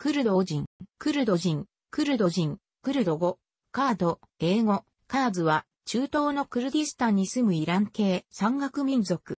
クルド人、クルド人、クルド人、クルド語、カード、英語、カーズは、中東のクルディスタンに住むイラン系山岳民族。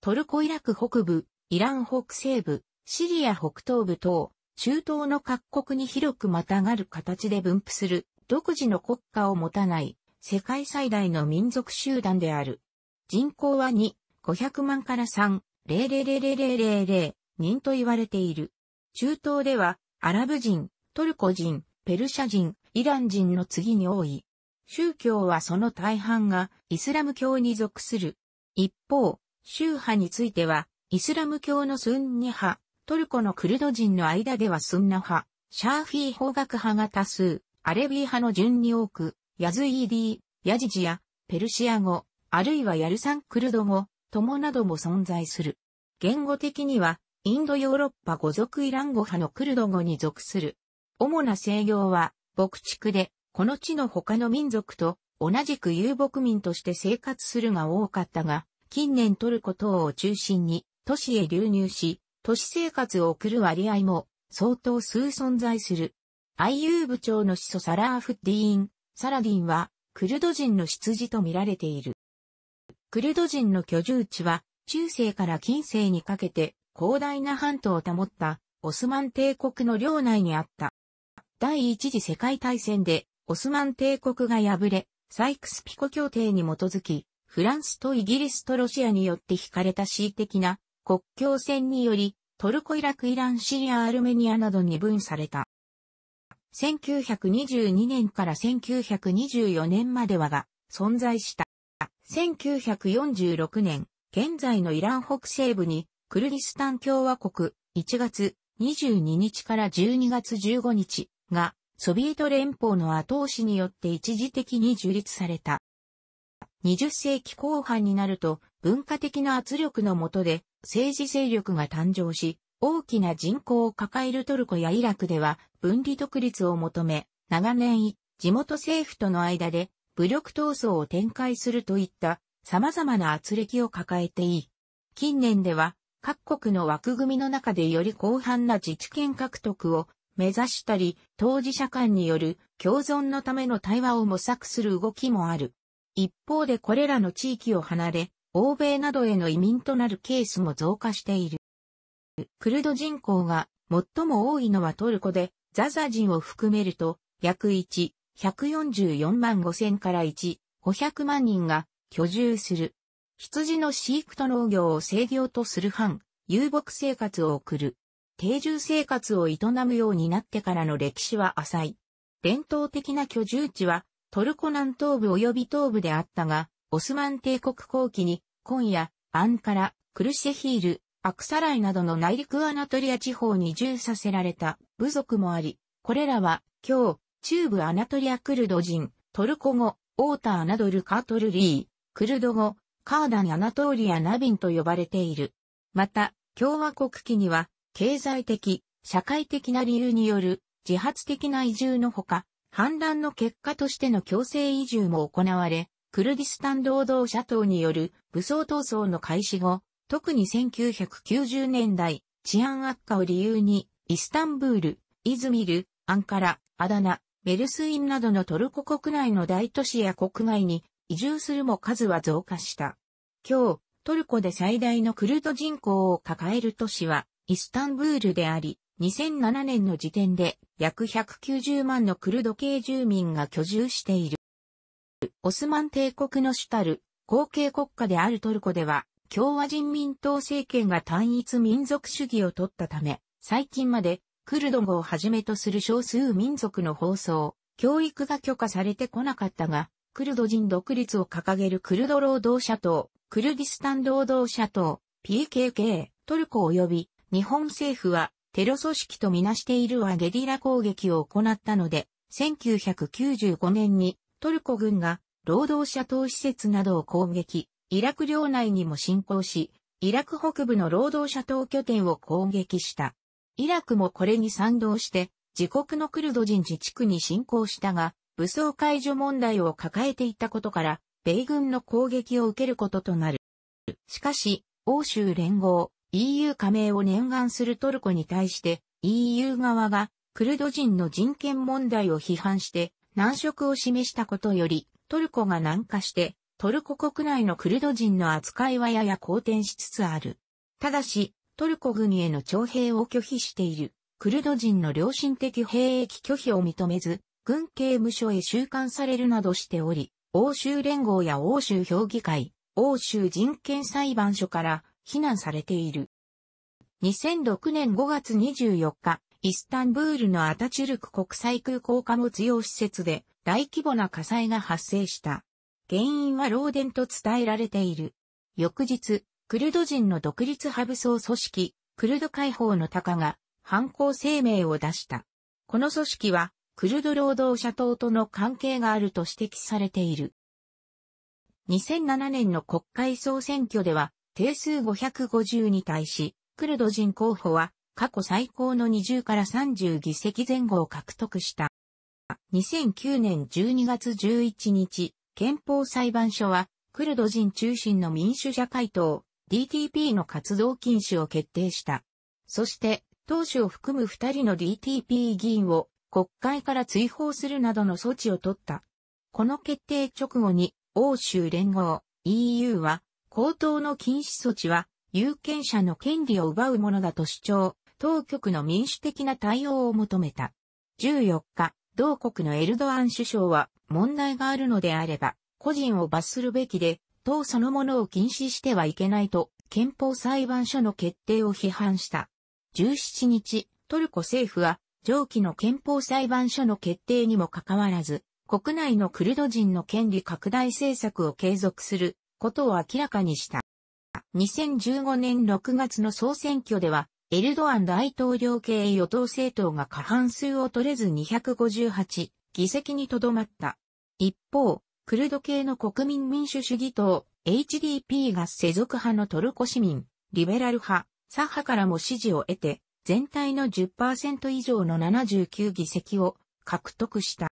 トルコイラク北部、イラン北西部、シリア北東部等、中東の各国に広くまたがる形で分布する、独自の国家を持たない、世界最大の民族集団である。人口は2、500万から3、0 0 0 0 0 0人と言われている。中東では、アラブ人、トルコ人、ペルシャ人、イラン人の次に多い。宗教はその大半がイスラム教に属する。一方、宗派については、イスラム教のスンニ派、トルコのクルド人の間ではスンナ派、シャーフィー法学派が多数、アレビー派の順に多く、ヤズイーディー、ヤジジア、ペルシア語、あるいはヤルサンクルド語、友なども存在する。言語的には、インドヨーロッパ語族イラン語派のクルド語に属する。主な制御は、牧畜で、この地の他の民族と同じく遊牧民として生活するが多かったが、近年トルコ等を中心に都市へ流入し、都市生活を送る割合も相当数存在する。IU 部長の始祖サラーフディーン、サラディンはクルド人の羊と見られている。クルド人の居住地は中世から近世にかけて広大な半島を保ったオスマン帝国の領内にあった。第一次世界大戦でオスマン帝国が敗れ、サイクスピコ協定に基づき、フランスとイギリスとロシアによって引かれた恣意的な国境線により、トルコ、イラク、イラン、シリア、アルメニアなどに分された。1922年から1924年まではが存在した。1946年、現在のイラン北西部にクルデスタン共和国、1月22日から12月15日が、ソビエト連邦の後押しによって一時的に樹立された。20世紀後半になると、文化的な圧力の下で、政治勢力が誕生し、大きな人口を抱えるトルコやイラクでは、分離独立を求め、長年、地元政府との間で、武力闘争を展開するといった、様々な圧力を抱えていい。近年では、各国の枠組みの中でより広範な自治権獲得を目指したり、当事者間による共存のための対話を模索する動きもある。一方でこれらの地域を離れ、欧米などへの移民となるケースも増加している。クルド人口が最も多いのはトルコで、ザザ人を含めると、約1、144万5千から1、500万人が居住する。羊の飼育と農業を制御とする藩、遊牧生活を送る。定住生活を営むようになってからの歴史は浅い。伝統的な居住地はトルコ南東部及び東部であったが、オスマン帝国後期に、今夜、アンカラ、クルシェヒール、アクサライなどの内陸アナトリア地方に移住させられた部族もあり、これらは、今日、中部アナトリアクルド人、トルコ語、オーターナドルカートルリー、クルド語、カーダン・アナトーリア・ナビンと呼ばれている。また、共和国期には、経済的、社会的な理由による自発的な移住のほか、反乱の結果としての強制移住も行われ、クルディスタン労働者党による武装闘争の開始後、特に1990年代、治安悪化を理由に、イスタンブール、イズミル、アンカラ、アダナ、ベルスインなどのトルコ国内の大都市や国外に移住するも数は増加した。今日、トルコで最大のクルド人口を抱える都市は、イスタンブールであり、2007年の時点で約190万のクルド系住民が居住している。オスマン帝国の主たる後継国家であるトルコでは、共和人民党政権が単一民族主義を取ったため、最近までクルド語をはじめとする少数民族の放送、教育が許可されてこなかったが、クルド人独立を掲げるクルド労働者党、クルディスタン労働者党、PKK、トルコ及び日本政府はテロ組織とみなしているはゲリラ攻撃を行ったので、1995年にトルコ軍が労働者党施設などを攻撃、イラク領内にも侵攻し、イラク北部の労働者党拠点を攻撃した。イラクもこれに賛同して、自国のクルド人自治区に侵攻したが、武装解除問題を抱えていたことから、米軍の攻撃を受けることとなる。しかし、欧州連合、EU 加盟を念願するトルコに対して EU 側がクルド人の人権問題を批判して難色を示したことよりトルコが南下してトルコ国内のクルド人の扱いはやや好転しつつある。ただし、トルコ軍への徴兵を拒否しているクルド人の良心的兵役拒否を認めず、軍刑務所へ収監されるなどしており、欧州連合や欧州評議会、欧州人権裁判所から非難されている。2006年5月24日、イスタンブールのアタチュルク国際空港貨物用施設で大規模な火災が発生した。原因は漏電と伝えられている。翌日、クルド人の独立派武装組織、クルド解放の鷹が犯行声明を出した。この組織はクルド労働者党との関係があると指摘されている。2007年の国会総選挙では定数550に対し、クルド人候補は過去最高の20から30議席前後を獲得した。2009年12月11日、憲法裁判所は、クルド人中心の民主社会党、DTP の活動禁止を決定した。そして、党首を含む2人の DTP 議員を国会から追放するなどの措置を取った。この決定直後に欧州連合 EU は口頭の禁止措置は有権者の権利を奪うものだと主張、当局の民主的な対応を求めた。14日、同国のエルドアン首相は問題があるのであれば、個人を罰するべきで、党そのものを禁止してはいけないと、憲法裁判所の決定を批判した。17日、トルコ政府は上記の憲法裁判所の決定にもかかわらず、国内のクルド人の権利拡大政策を継続することを明らかにした。2015年6月の総選挙では、エルドアン大統領系与党政党が過半数を取れず258議席にとどまった。一方、クルド系の国民民主主義党 HDP が世俗派のトルコ市民、リベラル派、左派からも支持を得て、全体の10%以上の79議席を獲得した。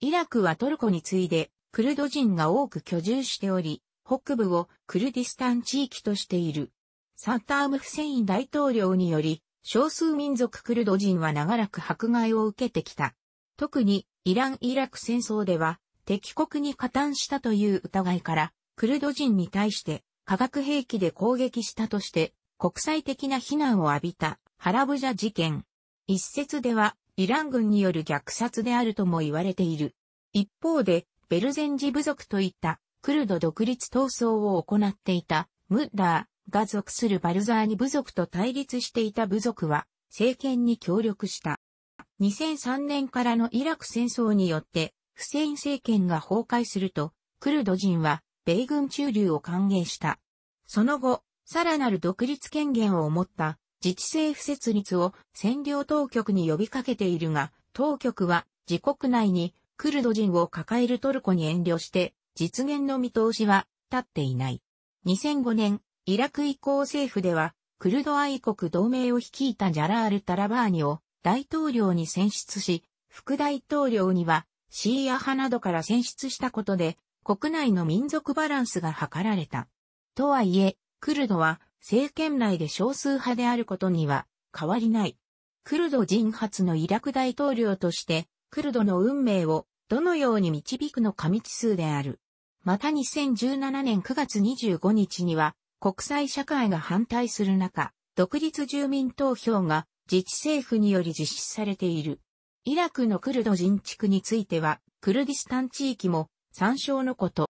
イラクはトルコに次いでクルド人が多く居住しており、北部をクルディスタン地域としている。サッターム・フセイン大統領により、少数民族クルド人は長らく迫害を受けてきた。特にイラン・イラク戦争では敵国に加担したという疑いから、クルド人に対して化学兵器で攻撃したとして国際的な非難を浴びたハラブジャ事件。一説ではイラン軍による虐殺であるとも言われている。一方で、ベルゼンジ部族といったクルド独立闘争を行っていたムッダーが属するバルザーニ部族と対立していた部族は政権に協力した。2003年からのイラク戦争によってフセイン政権が崩壊すると、クルド人は米軍駐留を歓迎した。その後、さらなる独立権限を持った自治政府設立を占領当局に呼びかけているが、当局は自国内にクルド人を抱えるトルコに遠慮して実現の見通しは立っていない。2005年、イラク以降政府ではクルド愛国同盟を率いたジャラール・タラバーニを大統領に選出し、副大統領にはシーア派などから選出したことで国内の民族バランスが図られた。とはいえ、クルドは政権内で少数派であることには変わりない。クルド人初のイラク大統領として、クルドの運命をどのように導くのか未知数である。また2017年9月25日には、国際社会が反対する中、独立住民投票が自治政府により実施されている。イラクのクルド人地区については、クルディスタン地域も参照のこと。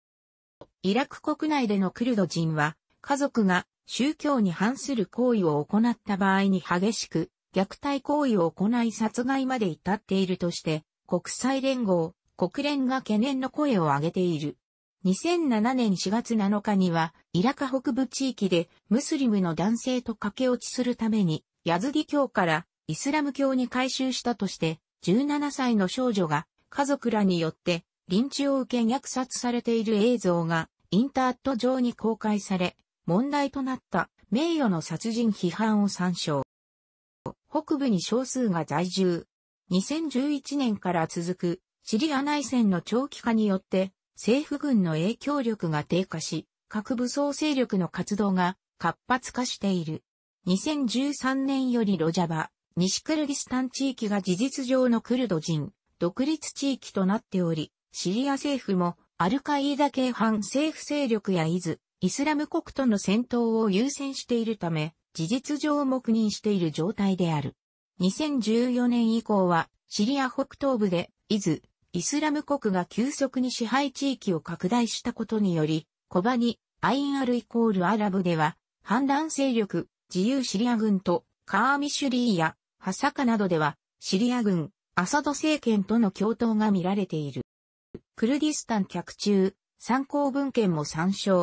イラク国内でのクルド人は、家族が宗教に反する行為を行った場合に激しく虐待行為を行い殺害まで至っているとして、国際連合、国連が懸念の声を上げている。2007年4月7日には、イラカ北部地域でムスリムの男性と駆け落ちするために、ヤズディ教からイスラム教に改宗したとして、17歳の少女が家族らによって臨地を受け虐殺されている映像がインターット上に公開され、問題となった名誉の殺人批判を参照。北部に少数が在住。2011年から続くシリア内戦の長期化によって政府軍の影響力が低下し、核武装勢力の活動が活発化している。2013年よりロジャバ、西クルギスタン地域が事実上のクルド人、独立地域となっており、シリア政府もアルカイダ系反政府勢力やイズ、イスラム国との戦闘を優先しているため、事実上黙認している状態である。2014年以降は、シリア北東部で、イズ、イスラム国が急速に支配地域を拡大したことにより、コバニ、アインアルイコールアラブでは、反乱勢力、自由シリア軍と、カーミシュリーや、ハサカなどでは、シリア軍、アサド政権との共闘が見られている。クルディスタン客中、参考文献も参照。